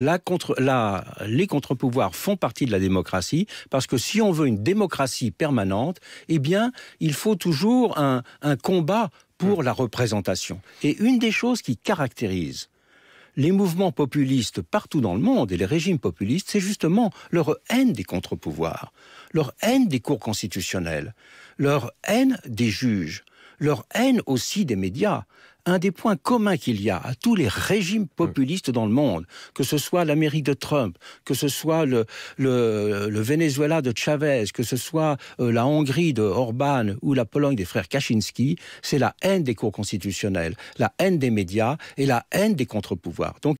les contre-pouvoirs font partie de la démocratie, parce que si on veut une démocratie permanente, eh bien, il faut toujours un, un combat pour mm. la représentation. Et une des choses qui caractérise les mouvements populistes partout dans le monde et les régimes populistes, c'est justement leur haine des contre-pouvoirs, leur haine des cours constitutionnels, leur haine des juges, leur haine aussi des médias un des points communs qu'il y a à tous les régimes populistes dans le monde, que ce soit l'Amérique de Trump, que ce soit le, le, Venezuela de Chavez, que ce soit euh, la Hongrie de Orban ou la Pologne des frères Kaczynski, c'est la haine des cours constitutionnels, la haine des médias et la haine des contre-pouvoirs. Donc